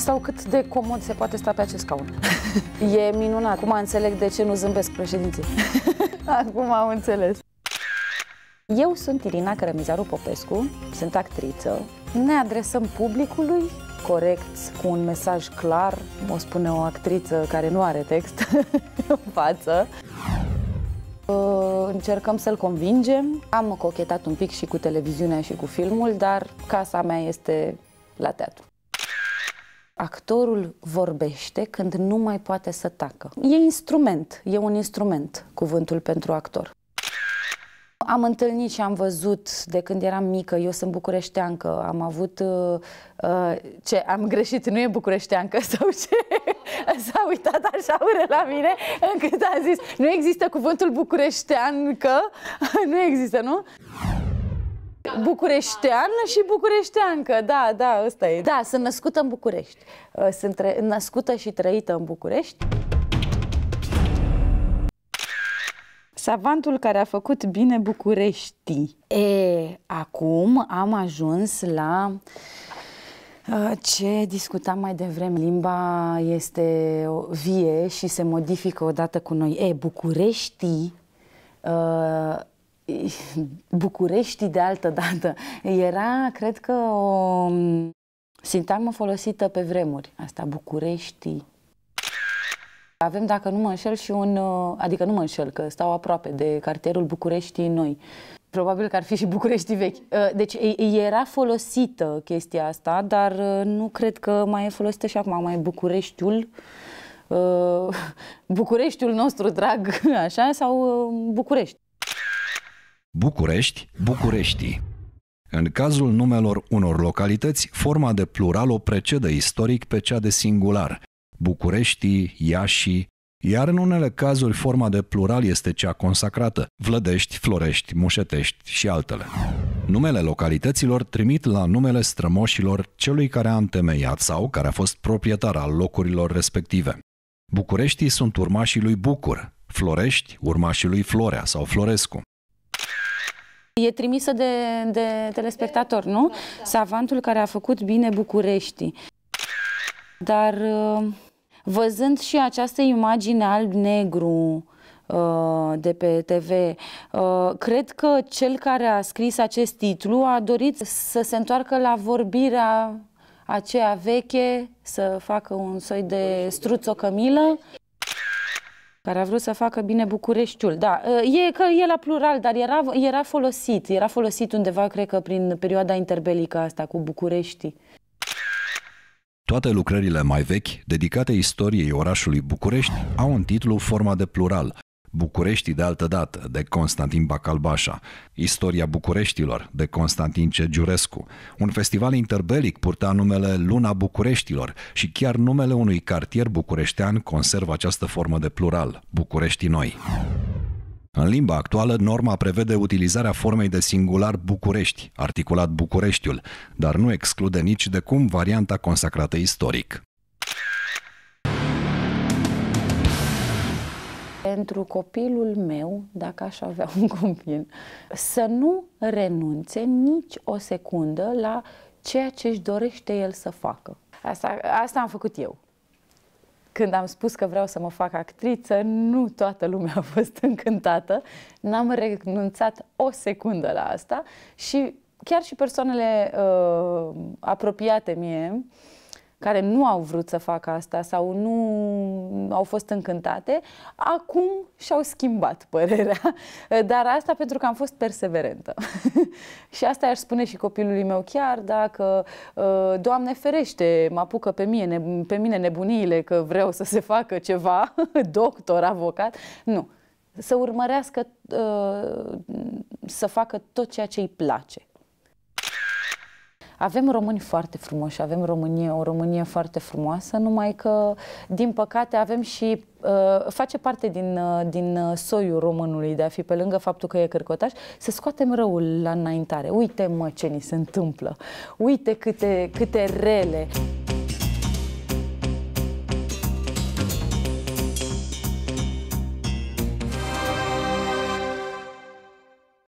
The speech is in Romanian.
sau cât de comod se poate sta pe acest scaun. e minunat. Acum înțeleg de ce nu zâmbesc președinții. Acum am înțeles. Eu sunt Irina Cărămizaru Popescu, sunt actriță. Ne adresăm publicului corect, cu un mesaj clar, o spune o actriță care nu are text în față. Ă, încercăm să-l convingem. Am cochetat un pic și cu televiziunea și cu filmul, dar casa mea este la teatru actorul vorbește când nu mai poate să tacă. E instrument, e un instrument cuvântul pentru actor. Am întâlnit și am văzut de când eram mică, eu sunt bucureșteancă, am avut, uh, uh ce, am greșit, nu e bucureșteancă sau ce, s-a uitat așa ură la mine încât a zis, nu există cuvântul bucureșteancă, nu există, nu? Bucureșteană și bucureșteancă, da, da, ăsta e. Da, sunt născută în București. Uh, sunt născută și trăită în București. Savantul care a făcut bine București. E, acum am ajuns la uh, ce discutam mai devreme, limba este vie și se modifică odată cu noi. E, București uh, București de altă dată. Era, cred că, o sintagmă folosită pe vremuri, asta, București. Avem, dacă nu mă înșel, și un... Uh, adică nu mă înșel, că stau aproape de cartierul București Noi. Probabil că ar fi și București vechi. Uh, deci era folosită chestia asta, dar uh, nu cred că mai e folosită și acum. Mai Bucureștiul, Bucureștiul nostru drag, așa, sau București. București, București. În cazul numelor unor localități, forma de plural o precedă istoric pe cea de singular, Bucureștii, Iași, iar în unele cazuri forma de plural este cea consacrată, Vlădești, Florești, Mușetești și altele. Numele localităților trimit la numele strămoșilor celui care a întemeiat sau care a fost proprietar al locurilor respective. Bucureștii sunt urmașii lui Bucur, Florești, urmașii lui Florea sau Florescu e trimisă de, de telespectator, nu? Da, da. Savantul care a făcut bine București. Dar uh, văzând și această imagine alb-negru uh, de pe TV. Uh, cred că cel care a scris acest titlu a dorit să se întoarcă la vorbirea aceea veche, să facă un soi de păi, struțocămilă care a vrut să facă bine Bucureștiul. Da, e că e la plural, dar era, era folosit. Era folosit undeva, cred că, prin perioada interbelică asta cu București. Toate lucrările mai vechi, dedicate istoriei orașului București, au un titlu forma de plural, Bucureștii de altă dată, de Constantin Bacalbașa, Istoria Bucureștilor, de Constantin Cegiurescu, un festival interbelic purta numele Luna Bucureștilor și chiar numele unui cartier bucureștean conservă această formă de plural, București Noi. În limba actuală, norma prevede utilizarea formei de singular București, articulat Bucureștiul, dar nu exclude nici de cum varianta consacrată istoric. pentru copilul meu, dacă aș avea un copil, să nu renunțe nici o secundă la ceea ce își dorește el să facă. Asta, asta am făcut eu. Când am spus că vreau să mă fac actriță, nu toată lumea a fost încântată. N-am renunțat o secundă la asta și chiar și persoanele uh, apropiate mie uh, care nu au vrut să facă asta sau nu au fost încântate, acum și-au schimbat părerea. Dar asta pentru că am fost perseverentă. și asta i-aș spune și copilului meu, chiar dacă, uh, Doamne ferește, mă apucă pe mine, pe mine nebuniile că vreau să se facă ceva, doctor, avocat, nu. Să urmărească, uh, să facă tot ceea ce îi place avem români foarte frumoși, avem România, o Românie foarte frumoasă, numai că, din păcate, avem și uh, face parte din, uh, din uh, soiul românului de a fi pe lângă faptul că e cărcotaș, să scoatem răul la înaintare. Uite, mă, ce ni se întâmplă! Uite câte, câte rele!